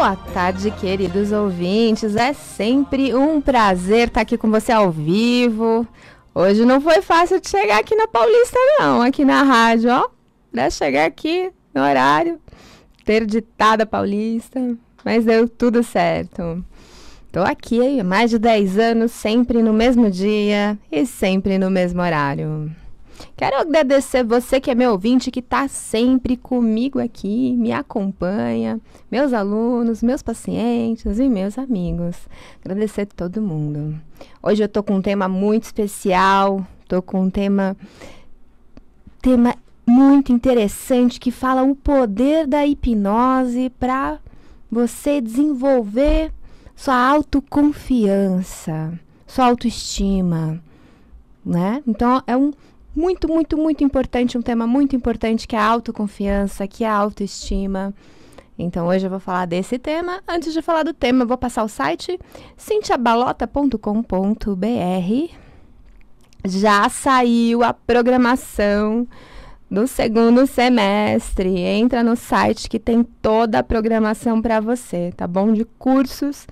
Boa tarde, queridos ouvintes. É sempre um prazer estar aqui com você ao vivo. Hoje não foi fácil de chegar aqui na Paulista, não, aqui na rádio, ó. Pra né, chegar aqui no horário, ter ditada Paulista, mas deu tudo certo. Estou aqui há mais de 10 anos, sempre no mesmo dia e sempre no mesmo horário. Quero agradecer você que é meu ouvinte, que está sempre comigo aqui, me acompanha, meus alunos, meus pacientes e meus amigos. Agradecer todo mundo. Hoje eu estou com um tema muito especial, estou com um tema, tema muito interessante que fala o poder da hipnose para você desenvolver sua autoconfiança, sua autoestima, né? Então é um muito, muito, muito importante, um tema muito importante que é a autoconfiança, que é a autoestima. Então hoje eu vou falar desse tema. Antes de falar do tema, eu vou passar o site cintiabalota.com.br. Já saiu a programação do segundo semestre. Entra no site que tem toda a programação para você, tá bom? De cursos.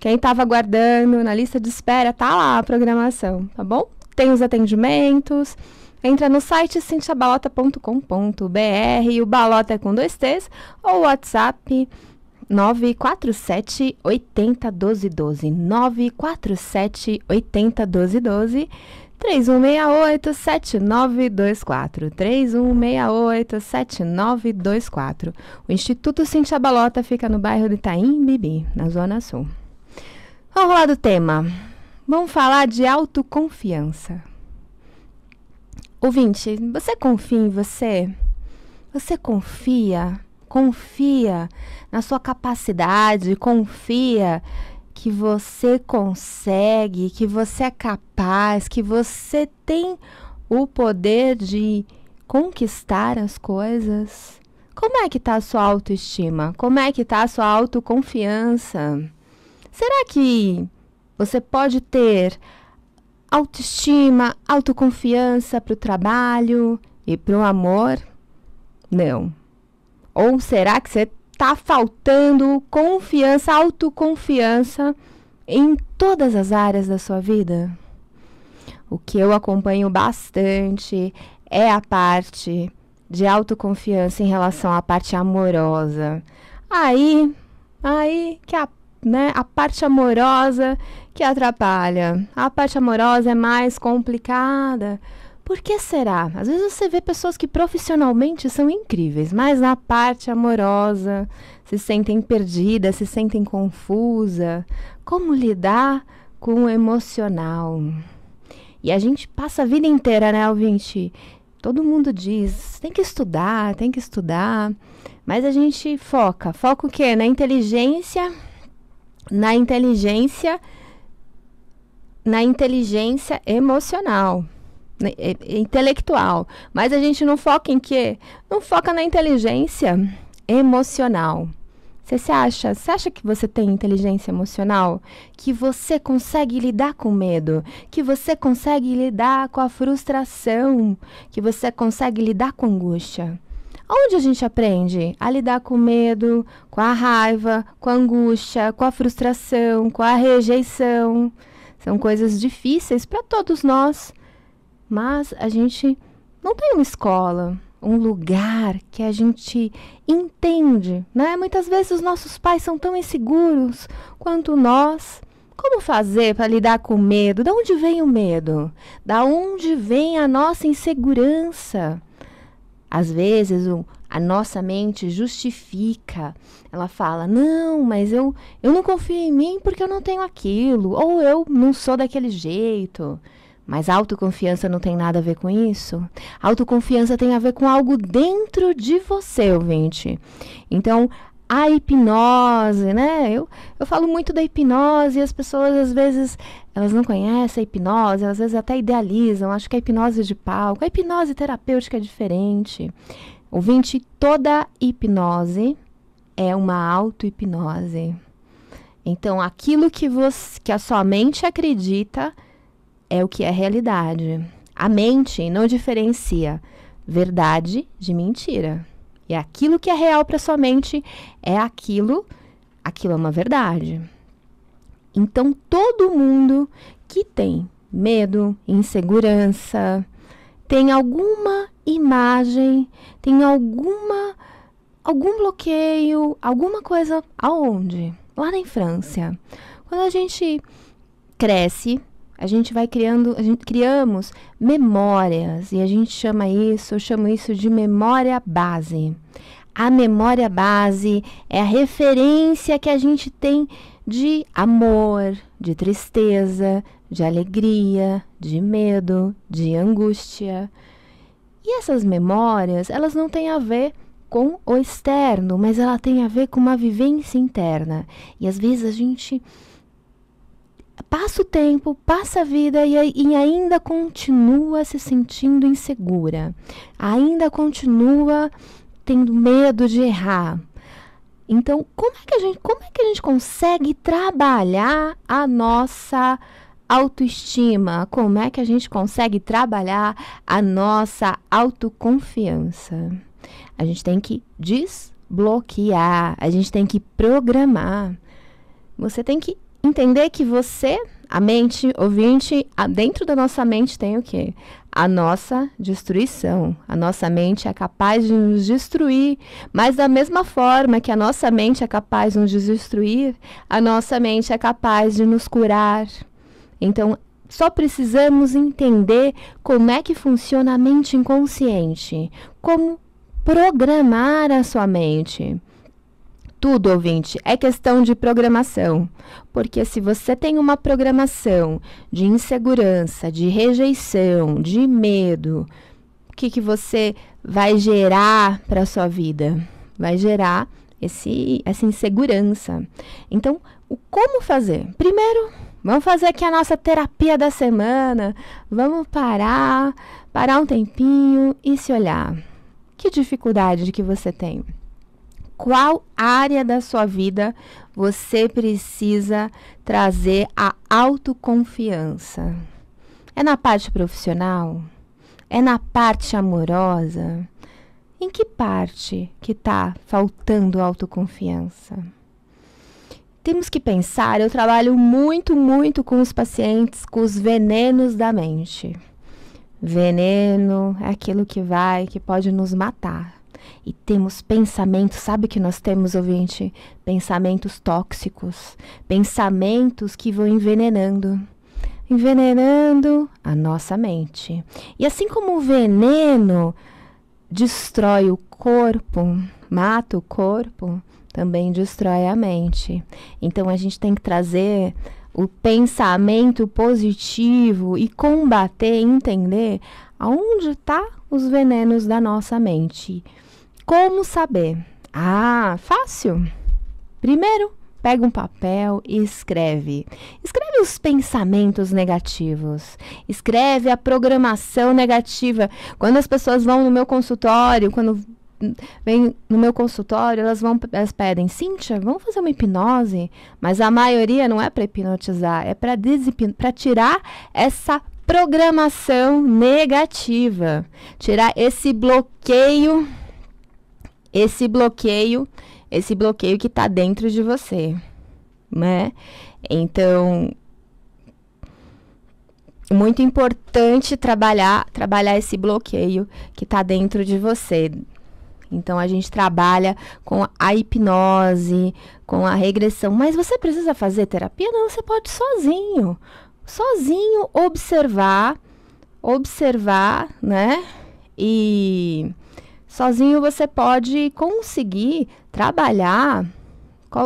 Quem estava aguardando na lista de espera, tá lá a programação, tá bom? tem os atendimentos. Entra no site cintiabalota.com.br, o Balota é com dois T's, ou WhatsApp 947 80 12 12. 947 80 12 12. 3168 7924. 3168 7924. O Instituto Cintia Balota fica no bairro de Itaim Bibi, na Zona Sul. Vamos lá do tema. Vamos falar de autoconfiança. Ouvinte, você confia em você? Você confia? Confia na sua capacidade, confia que você consegue, que você é capaz, que você tem o poder de conquistar as coisas. Como é que está a sua autoestima? Como é que está a sua autoconfiança? Será que você pode ter autoestima, autoconfiança para o trabalho e para o amor? Não. Ou será que você está faltando confiança, autoconfiança em todas as áreas da sua vida? O que eu acompanho bastante é a parte de autoconfiança em relação à parte amorosa. Aí, aí que a, né, a parte amorosa que atrapalha. A parte amorosa é mais complicada. Por que será? Às vezes você vê pessoas que profissionalmente são incríveis, mas na parte amorosa se sentem perdidas, se sentem confusa. Como lidar com o emocional? E a gente passa a vida inteira, né, ouvinte? Todo mundo diz, tem que estudar, tem que estudar. Mas a gente foca. Foca o quê? Na inteligência. Na inteligência na inteligência emocional, intelectual. Mas a gente não foca em quê? Não foca na inteligência emocional. Você se acha? Você acha que você tem inteligência emocional? Que você consegue lidar com medo? Que você consegue lidar com a frustração? Que você consegue lidar com angústia? Onde a gente aprende a lidar com medo, com a raiva, com a angústia, com a frustração, com a rejeição? São coisas difíceis para todos nós, mas a gente não tem uma escola, um lugar que a gente entende, né? Muitas vezes os nossos pais são tão inseguros quanto nós. Como fazer para lidar com o medo? Da onde vem o medo? Da onde vem a nossa insegurança? Às vezes, o a nossa mente justifica. Ela fala: "Não, mas eu eu não confio em mim porque eu não tenho aquilo, ou eu não sou daquele jeito". Mas autoconfiança não tem nada a ver com isso. Autoconfiança tem a ver com algo dentro de você, ouvinte. Então, a hipnose, né? Eu, eu falo muito da hipnose e as pessoas às vezes elas não conhecem a hipnose, às vezes até idealizam, acham que a hipnose de palco, a hipnose terapêutica é diferente. Ouvinte, toda hipnose é uma auto-hipnose. Então, aquilo que, você, que a sua mente acredita é o que é realidade. A mente não diferencia verdade de mentira. E aquilo que é real para sua mente é aquilo, aquilo é uma verdade. Então, todo mundo que tem medo, insegurança, tem alguma imagem, tem alguma algum bloqueio, alguma coisa aonde? Lá na infância. Quando a gente cresce, a gente vai criando, a gente criamos memórias e a gente chama isso, eu chamo isso de memória base. A memória base é a referência que a gente tem de amor, de tristeza, de alegria, de medo, de angústia, e essas memórias, elas não têm a ver com o externo, mas ela tem a ver com uma vivência interna. E às vezes a gente passa o tempo, passa a vida e, e, ainda continua se sentindo insegura, ainda continua tendo medo de errar. Então, como é que a gente, como é que a gente consegue trabalhar a nossa autoestima, como é que a gente consegue trabalhar a nossa autoconfiança. A gente tem que desbloquear, a gente tem que programar. Você tem que entender que você, a mente, ouvinte, dentro da nossa mente tem o quê? A nossa destruição. A nossa mente é capaz de nos destruir, mas da mesma forma que a nossa mente é capaz de nos destruir, a nossa mente é capaz de nos curar. Então, só precisamos entender como é que funciona a mente inconsciente, como programar a sua mente. Tudo, ouvinte, é questão de programação. Porque se você tem uma programação de insegurança, de rejeição, de medo, o que, que você vai gerar para a sua vida? Vai gerar esse, essa insegurança. Então, o como fazer? Primeiro, Vamos fazer aqui a nossa terapia da semana. Vamos parar, parar um tempinho e se olhar. Que dificuldade que você tem? Qual área da sua vida você precisa trazer a autoconfiança? É na parte profissional? É na parte amorosa? Em que parte que está faltando autoconfiança? Temos que pensar, eu trabalho muito, muito com os pacientes com os venenos da mente. Veneno é aquilo que vai, que pode nos matar. E temos pensamentos, sabe que nós temos, ouvinte? Pensamentos tóxicos, pensamentos que vão envenenando envenenando a nossa mente. E assim como o veneno destrói o corpo, mata o corpo, também destrói a mente. Então a gente tem que trazer o pensamento positivo e combater, entender aonde está os venenos da nossa mente. Como saber? Ah, fácil. Primeiro, pega um papel e escreve. Escreve os pensamentos negativos. Escreve a programação negativa. Quando as pessoas vão no meu consultório, quando vêm no meu consultório, elas vão, elas pedem, Cíntia, vamos fazer uma hipnose? Mas a maioria não é para hipnotizar, é para para tirar essa programação negativa, tirar esse bloqueio, esse bloqueio, esse bloqueio que está dentro de você, né? Então, muito importante trabalhar trabalhar esse bloqueio que está dentro de você, então a gente trabalha com a hipnose, com a regressão. Mas você precisa fazer terapia? Não, você pode sozinho. Sozinho observar, observar, né? E sozinho você pode conseguir trabalhar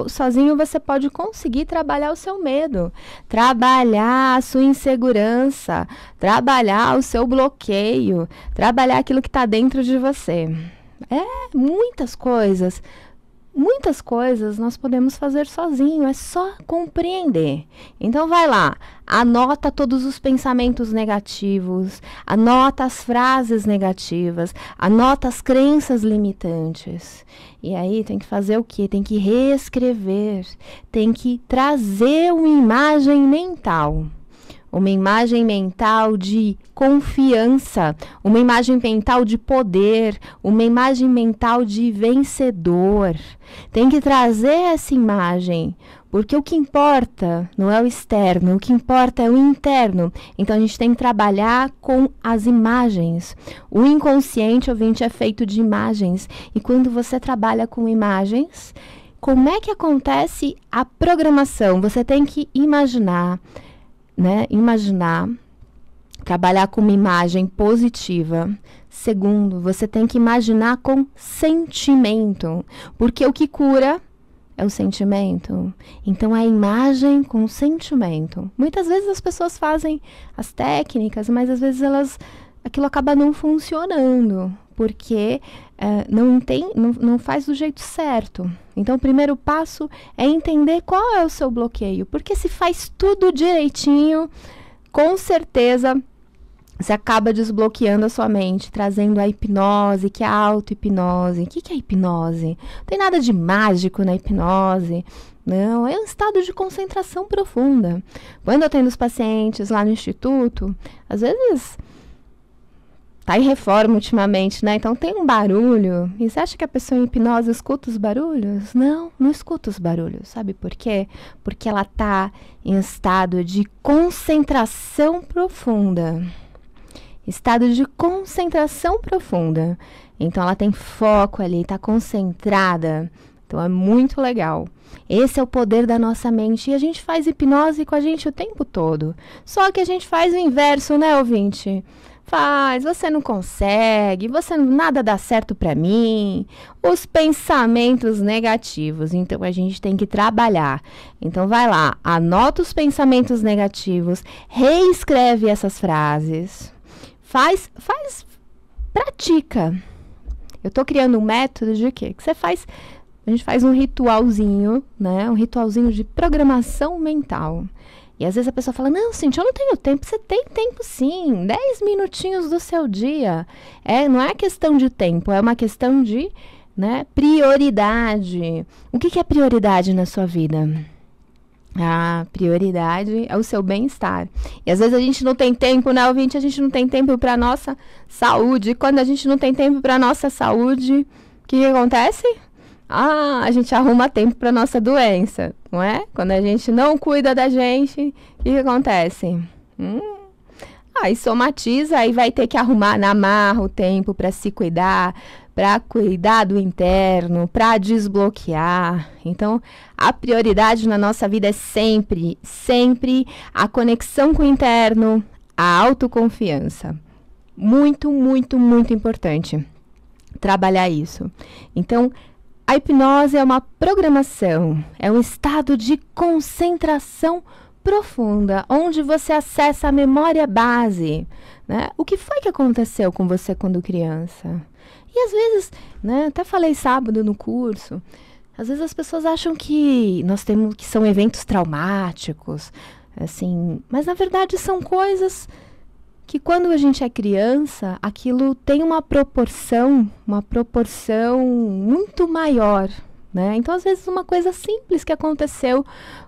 Sozinho você pode conseguir trabalhar o seu medo, trabalhar a sua insegurança, trabalhar o seu bloqueio, trabalhar aquilo que está dentro de você. É, muitas coisas. Muitas coisas nós podemos fazer sozinho, é só compreender. Então vai lá, anota todos os pensamentos negativos, anota as frases negativas, anota as crenças limitantes. E aí tem que fazer o quê? Tem que reescrever, tem que trazer uma imagem mental uma imagem mental de confiança, uma imagem mental de poder, uma imagem mental de vencedor. Tem que trazer essa imagem, porque o que importa não é o externo, o que importa é o interno. Então a gente tem que trabalhar com as imagens. O inconsciente ouvinte é feito de imagens, e quando você trabalha com imagens, como é que acontece a programação? Você tem que imaginar né, imaginar, trabalhar com uma imagem positiva. Segundo, você tem que imaginar com sentimento, porque o que cura é o sentimento. Então a imagem com sentimento. Muitas vezes as pessoas fazem as técnicas, mas às vezes elas aquilo acaba não funcionando, porque uh, não, tem, não, não faz do jeito certo. Então, o primeiro passo é entender qual é o seu bloqueio, porque se faz tudo direitinho, com certeza você acaba desbloqueando a sua mente, trazendo a hipnose, que é a auto-hipnose. O que, que é hipnose? Não tem nada de mágico na hipnose. Não, é um estado de concentração profunda. Quando eu tenho os pacientes lá no instituto, às vezes tá em reforma ultimamente, né? Então tem um barulho. E você acha que a pessoa em hipnose escuta os barulhos? Não, não escuta os barulhos. Sabe por quê? Porque ela tá em estado de concentração profunda. Estado de concentração profunda. Então ela tem foco ali, tá concentrada. Então é muito legal. Esse é o poder da nossa mente e a gente faz hipnose com a gente o tempo todo. Só que a gente faz o inverso, né, ouvinte? faz, você não consegue, você não, nada dá certo para mim. Os pensamentos negativos, então a gente tem que trabalhar. Então vai lá, anota os pensamentos negativos, reescreve essas frases. Faz, faz, pratica. Eu tô criando um método de quê? Que você faz, a gente faz um ritualzinho, né? Um ritualzinho de programação mental. E às vezes a pessoa fala: Não, Cintia, eu não tenho tempo. Você tem tempo sim. 10 minutinhos do seu dia. É, não é questão de tempo, é uma questão de né, prioridade. O que, que é prioridade na sua vida? A prioridade é o seu bem-estar. E às vezes a gente não tem tempo, né, ouvinte? A gente não tem tempo para nossa saúde. E quando a gente não tem tempo para nossa saúde, o que, que acontece? ah, a gente arruma tempo para nossa doença, não é? Quando a gente não cuida da gente, o que, que acontece? Hum, Aí somatiza e vai ter que arrumar na marra o tempo para se cuidar, para cuidar do interno, para desbloquear. Então, a prioridade na nossa vida é sempre, sempre a conexão com o interno, a autoconfiança. Muito, muito, muito importante trabalhar isso. Então, a hipnose é uma programação, é um estado de concentração profunda, onde você acessa a memória base. Né? O que foi que aconteceu com você quando criança? E às vezes, né, até falei sábado no curso, às vezes as pessoas acham que nós temos que são eventos traumáticos, assim, mas na verdade são coisas que quando a gente é criança, aquilo tem uma proporção, uma proporção muito maior, né? Então, às vezes, uma coisa simples que aconteceu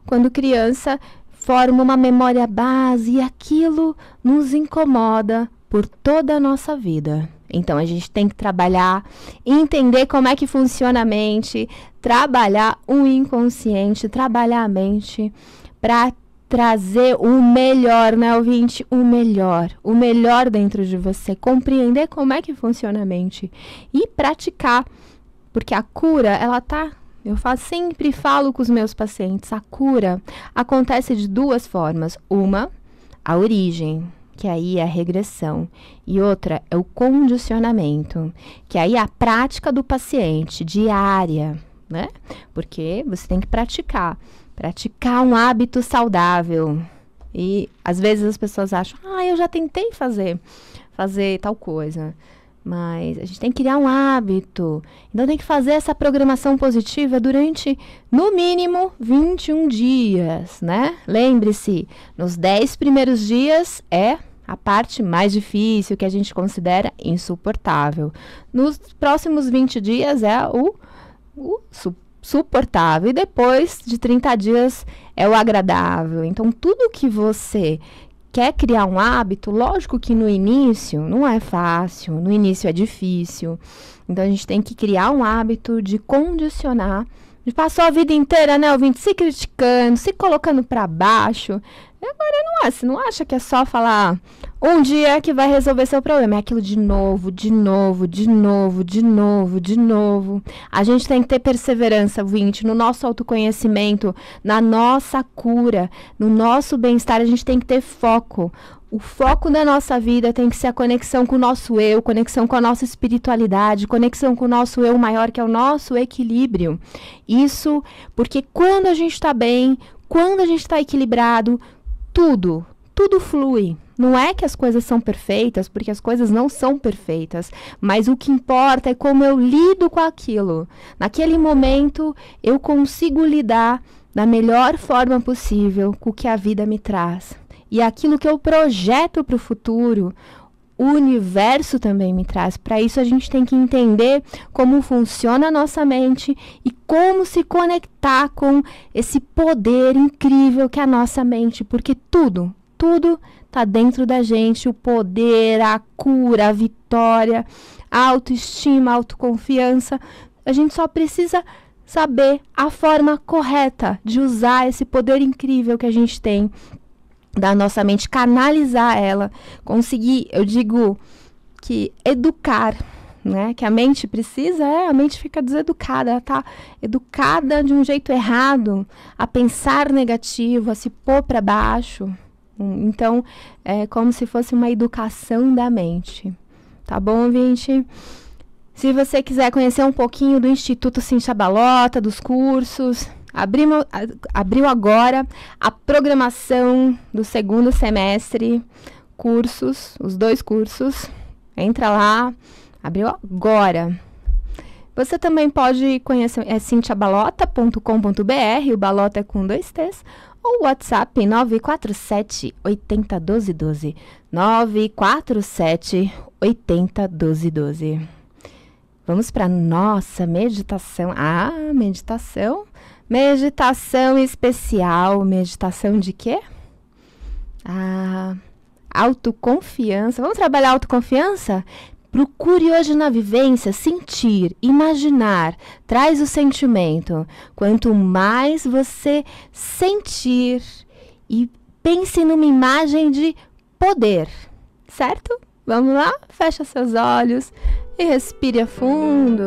quando criança forma uma memória base e aquilo nos incomoda por toda a nossa vida. Então, a gente tem que trabalhar, entender como é que funciona a mente, trabalhar o inconsciente, trabalhar a mente para trazer o melhor, né, ouvinte? O melhor, o melhor dentro de você, compreender como é que funciona a mente e praticar, porque a cura, ela tá eu falo, sempre falo com os meus pacientes, a cura acontece de duas formas. Uma, a origem, que aí é a regressão, e outra é o condicionamento, que aí é a prática do paciente diária, né? Porque você tem que praticar praticar um hábito saudável. E às vezes as pessoas acham, ah, eu já tentei fazer, fazer tal coisa. Mas a gente tem que criar um hábito. Então tem que fazer essa programação positiva durante, no mínimo, 21 dias, né? Lembre-se, nos 10 primeiros dias é a parte mais difícil, que a gente considera insuportável. Nos próximos 20 dias é o, o suportável suportável e depois de 30 dias é o agradável. Então, tudo que você quer criar um hábito, lógico que no início não é fácil, no início é difícil. Então, a gente tem que criar um hábito de condicionar. A passou a vida inteira, né, ouvinte, se criticando, se colocando para baixo. E agora, não, é, você não acha que é só falar, um dia é que vai resolver seu problema. É aquilo de novo, de novo, de novo, de novo, de novo. A gente tem que ter perseverança, ouvinte, no nosso autoconhecimento, na nossa cura, no nosso bem-estar. A gente tem que ter foco. O foco da nossa vida tem que ser a conexão com o nosso eu, conexão com a nossa espiritualidade, conexão com o nosso eu maior, que é o nosso equilíbrio. Isso porque quando a gente está bem, quando a gente está equilibrado, tudo, tudo flui. Não é que as coisas são perfeitas, porque as coisas não são perfeitas, mas o que importa é como eu lido com aquilo. Naquele momento, eu consigo lidar da melhor forma possível com o que a vida me traz. E aquilo que eu projeto para o futuro, o universo também me traz. Para isso, a gente tem que entender como funciona a nossa mente e como se conectar com esse poder incrível que é a nossa mente, porque tudo, tudo tá dentro da gente, o poder, a cura, a vitória, a autoestima, a autoconfiança. A gente só precisa saber a forma correta de usar esse poder incrível que a gente tem da nossa mente, canalizar ela, conseguir, eu digo que educar né? Que a mente precisa, é, a mente fica deseducada, ela tá educada de um jeito errado, a pensar negativo, a se pôr para baixo. Hum, então, é como se fosse uma educação da mente. Tá bom, ouvinte? Se você quiser conhecer um pouquinho do Instituto Cintia dos cursos, abriu agora a programação do segundo semestre, cursos, os dois cursos. Entra lá, abriu agora. Você também pode conhecer é cintiabalota.com.br, o balota é com dois T's, ou WhatsApp 947 801212. 947 801212. Vamos para nossa meditação. Ah, meditação. Meditação especial. Meditação de quê? Ah, autoconfiança. Vamos trabalhar autoconfiança? Procure hoje na vivência sentir, imaginar, traz o sentimento. Quanto mais você sentir e pense numa imagem de poder, certo? Vamos lá? Fecha seus olhos e respire a fundo.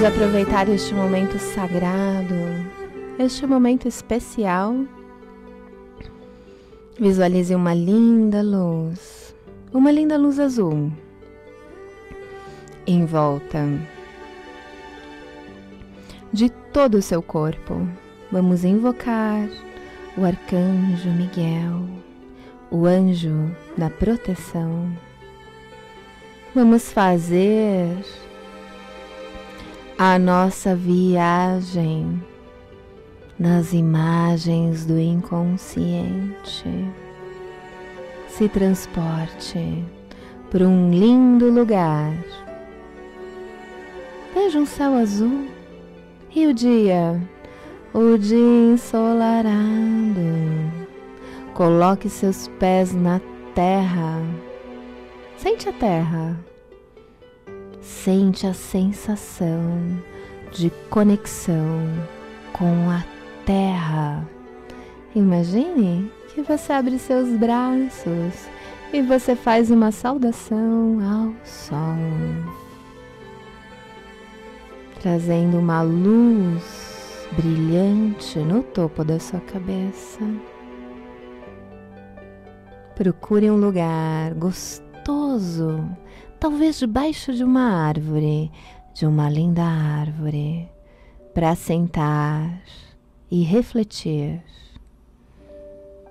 Vamos aproveitar este momento sagrado, este momento especial. Visualize uma linda luz, uma linda luz azul em volta de todo o seu corpo. Vamos invocar o arcanjo Miguel, o anjo da proteção. Vamos fazer a nossa viagem nas imagens do inconsciente. Se transporte para um lindo lugar. Veja um céu azul e o dia, o dia ensolarado. Coloque seus pés na terra. Sente a terra sente a sensação de conexão com a terra. Imagine que você abre seus braços e você faz uma saudação ao sol, trazendo uma luz brilhante no topo da sua cabeça. Procure um lugar gostoso talvez debaixo de uma árvore, de uma linda árvore, para sentar e refletir.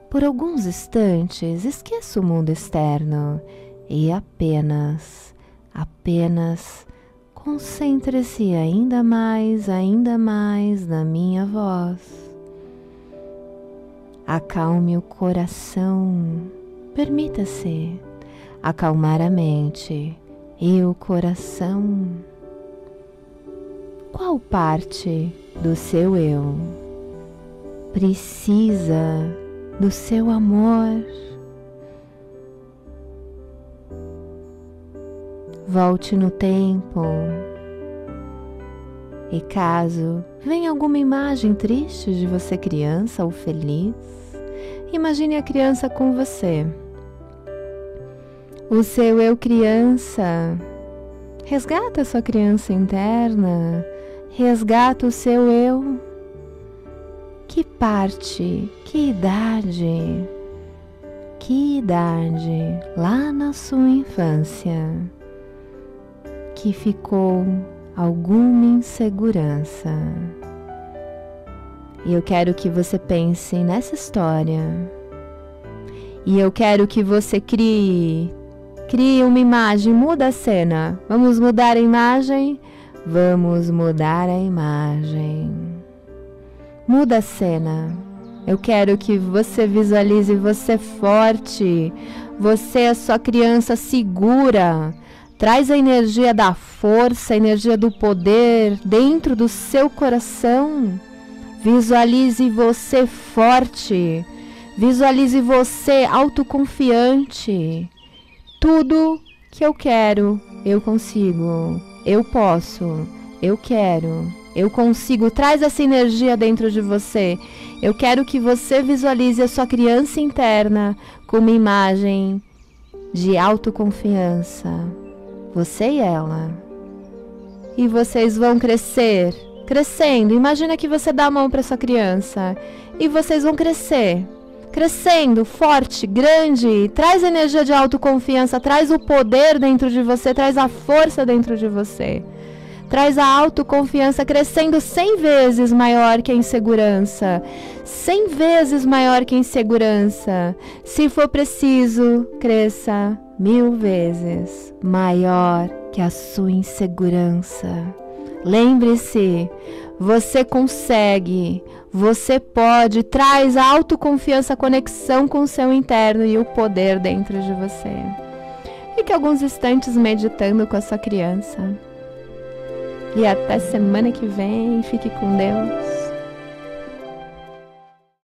Por alguns instantes, esqueça o mundo externo e apenas, apenas concentre-se ainda mais, ainda mais na minha voz. Acalme o coração, permita-se acalmar a mente e o coração. Qual parte do seu eu precisa do seu amor? Volte no tempo. E caso venha alguma imagem triste de você criança ou feliz, imagine a criança com você o seu eu criança. Resgata a sua criança interna, resgata o seu eu. Que parte, que idade, que idade lá na sua infância que ficou alguma insegurança. E eu quero que você pense nessa história. E eu quero que você crie Crie uma imagem, muda a cena. Vamos mudar a imagem? Vamos mudar a imagem. Muda a cena. Eu quero que você visualize você forte, você, é a sua criança segura. Traz a energia da força, a energia do poder dentro do seu coração. Visualize você forte. Visualize você autoconfiante. Tudo que eu quero, eu consigo. Eu posso. Eu quero. Eu consigo. Traz essa energia dentro de você. Eu quero que você visualize a sua criança interna com uma imagem de autoconfiança. Você e ela. E vocês vão crescer, crescendo. Imagina que você dá a mão para sua criança e vocês vão crescer crescendo, forte, grande, traz energia de autoconfiança, traz o poder dentro de você, traz a força dentro de você. Traz a autoconfiança crescendo 100 vezes maior que a insegurança. 100 vezes maior que a insegurança. Se for preciso, cresça mil vezes maior que a sua insegurança. Lembre-se, você consegue. Você pode, traz a autoconfiança, a conexão com o seu interno e o poder dentro de você. Fique alguns instantes meditando com a sua criança. E até semana que vem, fique com Deus.